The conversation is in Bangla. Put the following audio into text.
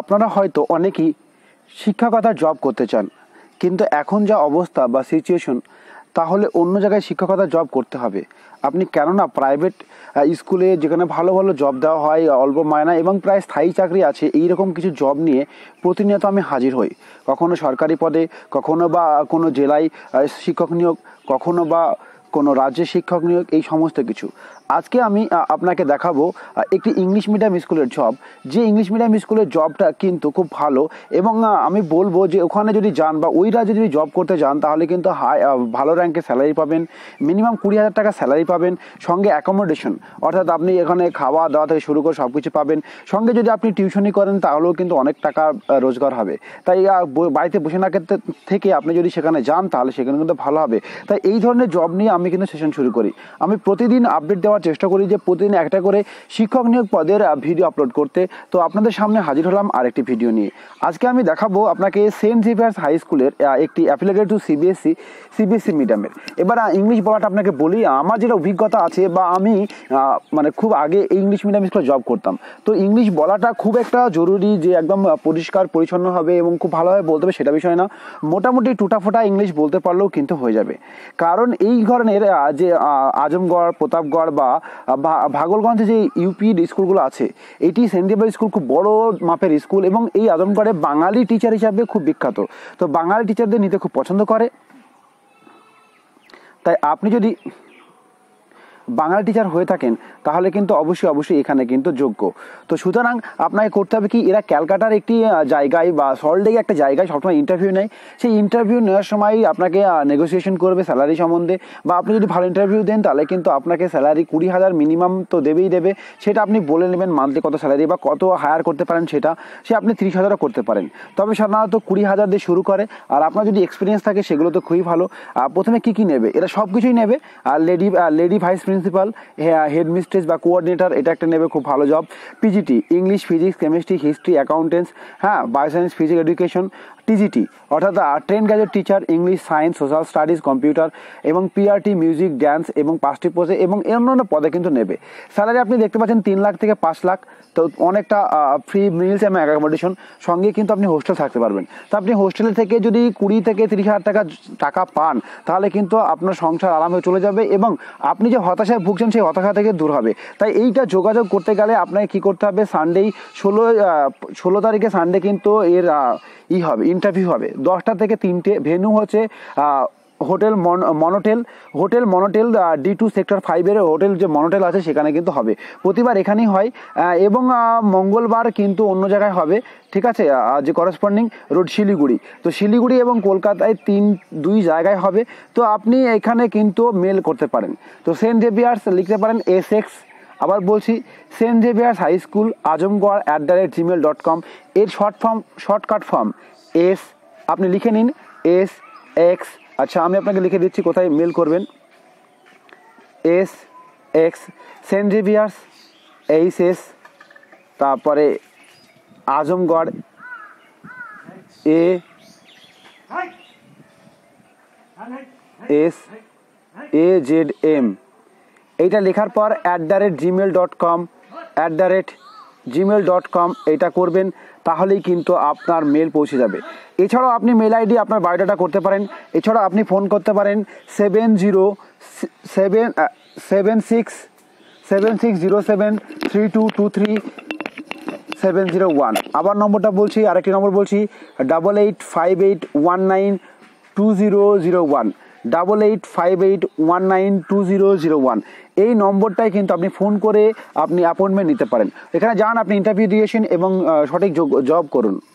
আপনারা হয়তো অনেকেই শিক্ষকতার জব করতে চান কিন্তু এখন যা অবস্থা বা সিচুয়েশন তাহলে অন্য জায়গায় শিক্ষকতা জব করতে হবে আপনি কেননা প্রাইভেট স্কুলে যেখানে ভালো ভালো জব দেওয়া হয় অল্প মায়না এবং প্রায় স্থায়ী চাকরি আছে এই রকম কিছু জব নিয়ে প্রতিনিয়ত আমি হাজির হই কখনো সরকারি পদে কখনো বা কোনো জেলায় শিক্ষক নিয়োগ কখনো বা কোনো রাজ্যে শিক্ষক নিয়োগ এই সমস্ত কিছু আজকে আমি আপনাকে দেখাবো একটি ইংলিশ মিডিয়াম স্কুলের জব যে ইংলিশ মিডিয়াম স্কুলের জবটা কিন্তু খুব ভালো এবং আমি বলবো যে ওখানে যদি যান বা ওই রাজ্যে যদি জব করতে যান তাহলে কিন্তু হাই ভালো র্যাঙ্কে স্যালারি পাবেন মিনিমাম কুড়ি হাজার টাকা স্যালারি পাবেন সঙ্গে অ্যাকোমোডেশন অর্থাৎ আপনি এখানে খাওয়া দাওয়া থেকে শুরু করে সব কিছু পাবেন সঙ্গে যদি আপনি টিউশনই করেন তাহলেও কিন্তু অনেক টাকা রোজগার হবে তাই বাড়িতে বসে না থেকে আপনি যদি সেখানে যান তাহলে সেখানে কিন্তু ভালো হবে তাই এই ধরনের জব নিয়ে আমি কিন্তু সেশন শুরু করি আমি প্রতিদিন আপডেট দেওয়া দেওয়ার চেষ্টা করি যে প্রতিদিন একটা করে শিক্ষক নিয়োগ পদের ভিডিও আপলোড করতে তো আপনাদের সামনে হাজির হলাম আরেকটি ভিডিও নিয়ে আজকে আমি দেখাবো আপনাকে সেন্ট জেভিয়ার্স হাই স্কুলের একটি অ্যাফিলেটেড টু সিবিএসসি সিবিএসসি মিডিয়ামের এবার ইংলিশ বলাটা আপনাকে বলি আমার যেটা অভিজ্ঞতা আছে বা আমি মানে খুব আগে এই ইংলিশ মিডিয়াম স্কুলে জব করতাম তো ইংলিশ বলাটা খুব একটা জরুরি যে একদম পরিষ্কার পরিচ্ছন্ন হবে এবং খুব ভালোভাবে বলতে হবে সেটা বিষয় না মোটামুটি টুটাফোটা ইংলিশ বলতে পারলেও কিন্তু হয়ে যাবে কারণ এই ধরনের যে আজমগড় প্রতাপগড় বা বা ভাগলগঞ্জে যে ইউপির স্কুলগুলো আছে এটি সেন্ডিবাই স্কুল খুব বড় মাপের স্কুল এবং এই আজমগড়ে বাঙালি টিচার হিসাবে খুব বিখ্যাত তো বাঙালি টিচারদের নিতে খুব পছন্দ করে তাই আপনি যদি বাংলা টিচার হয়ে থাকেন তাহলে কিন্তু অবশ্যই অবশ্যই এখানে কিন্তু যোগ্য তো সুতরাং আপনাকে করতে হবে কি এরা ক্যালকাটার একটি জায়গায় বা সল্টলেকে একটা জায়গায় সবসময় ইন্টারভিউ নেয় সেই ইন্টারভিউ নেওয়ার সময় আপনাকে নেগোসিয়েশন করবে স্যালারি সম্বন্ধে বা আপনি যদি ভালো ইন্টারভিউ দেন তাহলে কিন্তু আপনাকে স্যালারি কুড়ি হাজার মিনিমাম তো দেবেই দেবে সেটা আপনি বলে নেবেন মান্থলি কত স্যালারি বা কত হায়ার করতে পারেন সেটা সে আপনি তিরিশ হাজারও করতে পারেন তবে সাধারণত কুড়ি হাজার দিয়ে শুরু করে আর আপনার যদি এক্সপিরিয়েন্স থাকে সেগুলো তো খুবই ভালো প্রথমে কী কী নেবে এরা সব কিছুই নেবে আর lady lady vice principal headmistress বা কোঅর্ডিনেটর এটা একটা নেবে খুব ভালো job PGT English physics chemistry history accountancy হ্যাঁ বায়োসায়েন্স ফিজিক্স এডুকেশন টিজিটি অর্থাৎ trained graduate teacher English science social studies computer এবং পিআরটি মিউজিক ড্যান্স এবং পাঁচটি পোজে এবং অন্যান্য পদে কিন্তু নেবে স্যালারি আপনি দেখতে পাচ্ছেন তিন লাখ থেকে পাঁচ লাখ তো অনেকটা ফ্রি মিলস এবং অ্যাকোমোডেশন সঙ্গে কিন্তু আপনি হোস্টেল থাকতে পারবেন তো আপনি হোস্টেলে থেকে যদি কুড়ি থেকে তিরিশ হাজার টাকা টাকা পান তাহলে কিন্তু আপনার সংসার আরাম হয়ে চলে যাবে এবং আপনি যে হতাশায় ভুগছেন সেই হতাশা থেকে দূর হবে তাই এইটা যোগাযোগ করতে গেলে আপনাকে কি করতে হবে সানডেই ষোলো ষোলো তারিখে সানডে কিন্তু এর ই হবে ইন্টারভিউ হবে দশটা থেকে তিনটে ভেন্যু হচ্ছে hotel Monotel hotel Monotel D two sector ফাইভের হোটেল যে মনোটেল আছে সেখানে কিন্তু হবে প্রতিবার এখানেই হয় এবং মঙ্গলবার কিন্তু অন্য জায়গায় হবে ঠিক আছে যে করসপন্ডিং রোড শিলিগুড়ি তো শিলিগুড়ি এবং কলকাতায় তিন দুই জায়গায় হবে তো আপনি এখানে কিন্তু মেল করতে পারেন তো সেন্ট জেভিয়ার্স লিখতে পারেন এস এক্স আবার বলছি Saint Xavier's high school Azamgarh at the rate Gmail dot com এর short form shortcut form S আপনি লিখে নিন এস এক্স আচ্ছা আমি আপনাকে লিখে দিচ্ছি কোথায় মেল করবেন S X Saint Xavier's H S তারপরে Azamgarh A S A Z M এইটা লেখার পর at the rate Gmail dot com at the rate Gmail dot com এটা করবেন তাহলেই কিন্তু আপনার মেল পৌঁছে যাবে এছাড়াও আপনি মেল আইডি আপনার বায়োডাটা করতে পারেন এছাড়াও আপনি ফোন করতে পারেন seven zero seven seven six seven six zero seven three two two three seven zero one আবার নম্বরটা বলছি আরেকটি নম্বর বলছি double eight five eight one nine two zero zero one double eight five eight one nine two zero zero one এই নম্বরটায় কিন্তু আপনি ফোন করে আপনি অ্যাপয়েন্টমেন্ট নিতে পারেন এখানে যান আপনি ইন্টারভিউ দিয়েছেন এবং সঠিক জব করুন